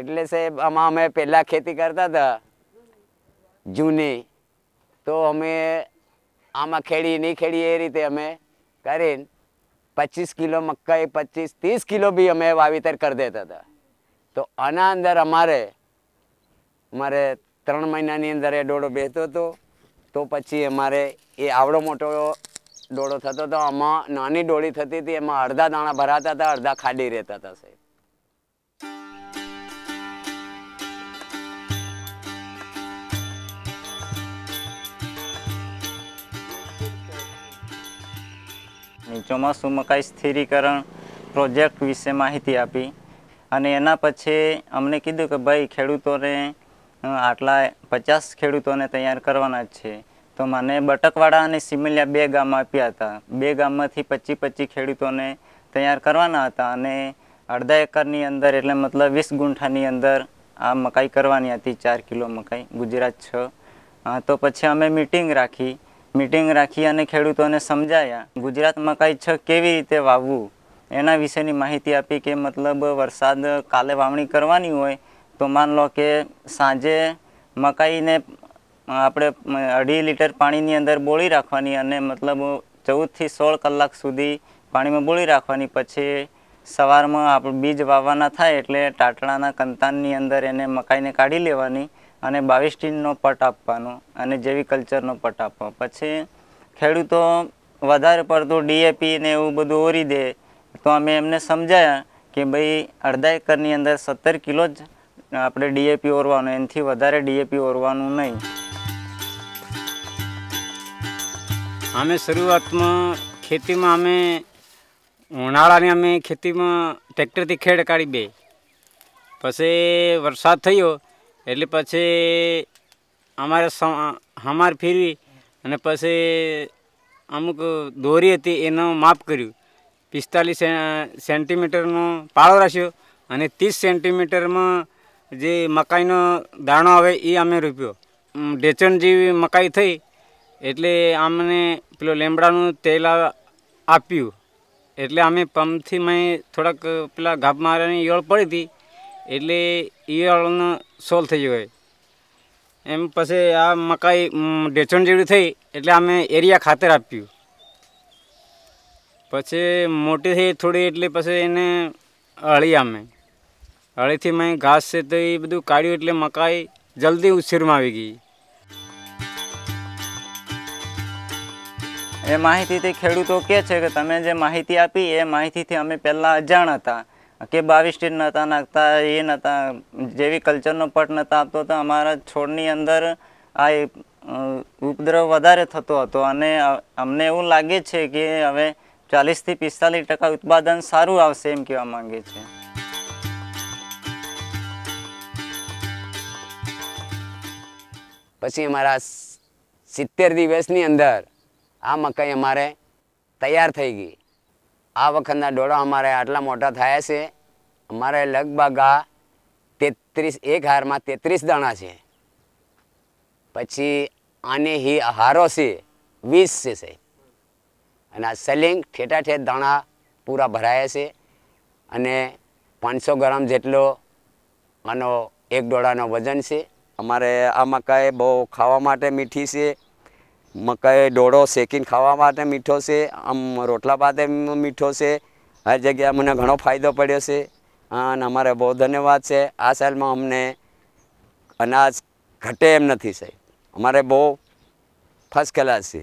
એટલે સે આમાં અમે પેલા ખેતી કરતા તો જૂને તો અમે આમાં ખેડી ન ખેડી એ રીતે અમે કરી 25 કિલો મકાઈ 25 30 કિલો ભી અમે વાવિતર કર દેતા હતા તો આના અંદર અમારે અમારે 3 મહિનાની અંદર એ ડોડો બેહતો તો તો પછી અમારે એ આવળો મોટો ડોડો થતો તો આમાં નાની ડોળી થતી તેમાં અર્ધા દાણા ભરાતા હતા અર્ધા ખાલી રહેતા હતા ચોમાસું મકાઈ સ્થિરીકરણ પ્રોજેક્ટ વિશે માહિતી આપી અને એના પછી અમને કીધું કે ભાઈ ખેડૂતોને આટલા પચાસ ખેડૂતોને તૈયાર કરવાના જ છે તો મને બટકવાડા અને સિમલિયા બે ગામ આપ્યા હતા બે ગામમાંથી પચીસ પચીસ ખેડૂતોને તૈયાર કરવાના હતા અને અડધા એકરની અંદર એટલે મતલબ વીસ ગુંઠાની અંદર આ મકાઈ કરવાની હતી ચાર કિલો મકાઈ ગુજરાત છ તો પછી અમે મિટિંગ રાખી મિટિંગ રાખી અને ખેડૂતોને સમજાયા ગુજરાત મકાઈ છ કેવી રીતે વાવવું એના વિશેની માહિતી આપી કે મતલબ વરસાદ કાલે વાવણી કરવાની હોય તો માન લો કે સાંજે મકાઈને આપણે અઢી લીટર પાણીની અંદર બોળી રાખવાની અને મતલબ ચૌદથી સોળ કલાક સુધી પાણીમાં બોળી રાખવાની પછી સવારમાં આપણે બીજ વાવવાના થાય એટલે ટાટણાના કંતાનની અંદર એને મકાઈને કાઢી લેવાની અને બાવીસ ટીનનો પટ આપવાનો અને જેવી કલ્ચરનો પટ આપવાનો પછી ખેડૂતો વધારે પડતું ડીએપી ને એવું બધું ઓરી દે તો અમે એમને સમજાયા કે ભાઈ અડધા એકરની અંદર સત્તર કિલો જ આપણે ડીએપી ઓરવાનું એનાથી વધારે ડીએપી ઓરવાનું નહીં અમે શરૂઆતમાં ખેતીમાં અમે ઉનાળાની અમે ખેતીમાં ટ્રેક્ટરથી ખેડ કાઢી બે પછી વરસાદ થયો એટલે પછી અમારે હમાર ફેરવી અને પછી અમુક દોરી હતી એનો માપ કર્યું પિસ્તાલીસ સેન્ટીમીટરનો પાળો રાખ્યો અને ત્રીસ સેન્ટીમીટરમાં જે મકાઈનો દાણો આવે એ અમે રોપ્યો ડેચણ જેવી મકાઈ થઈ એટલે અમને પેલો લીમડાનું તેલ આપ્યું એટલે અમે પંપથી મેં થોડાક પેલા ઘાપ મારવાની યોળ પડી હતી એટલે એ વાળાનો સોલ્વ થઈ ગયો એમ પછી આ મકાઈ ઢેચણ જેવી થઈ એટલે અમે એરિયા ખાતર આપ્યું પછી મોટી થઈ થોડી એટલે પછી એને અળી અમે અળીથી મેં ઘાસ છે તો એ બધું કાઢ્યું એટલે મકાઈ જલ્દી ઉછેરમાં આવી ગઈ એ માહિતીથી ખેડૂતો કહે છે કે તમે જે માહિતી આપી એ માહિતીથી અમે પહેલાં અજાણ હતા કે બાવીસ ટીર નહોતા નાખતા એ નહોતા જેવી કલ્ચરનો પટ નહોતા આપતો તો અમારા છોડની અંદર આ ઉપદ્રવ વધારે થતો હતો અને અમને એવું લાગે છે કે હવે ચાલીસથી પિસ્તાલીસ ટકા ઉત્પાદન સારું આવશે એમ કહેવા માંગે છે પછી અમારા સિત્તેર દિવસની અંદર આ મકાઈ અમારે તૈયાર થઈ ગઈ આ વખતના ડોળા અમારે આટલા મોટા થયા છે અમારે લગભગ આ તેત્રીસ એક હારમાં તેત્રીસ દાણા છે પછી આને હી હારો છે વીસ છે સાહેબ અને આ સલિંગ ઠેઠા ઠેઠ દાણા પૂરા ભરાયા છે અને પાંચસો ગ્રામ જેટલો આનો એક ડોળાનો વજન છે અમારે આ મકાઈ બહુ ખાવા માટે મીઠી છે મકાઈ ડોળો શેકીને ખાવા માટે મીઠો છે આમ રોટલા પાસે મીઠો છે આ જગ્યાએ મને ઘણો ફાયદો પડ્યો છે અને અમારે બહુ ધન્યવાદ છે આ સાલમાં અમને અનાજ ઘટે એમ નથી સાહેબ અમારે બહુ ફર્સ્ટ ક્લાસ છે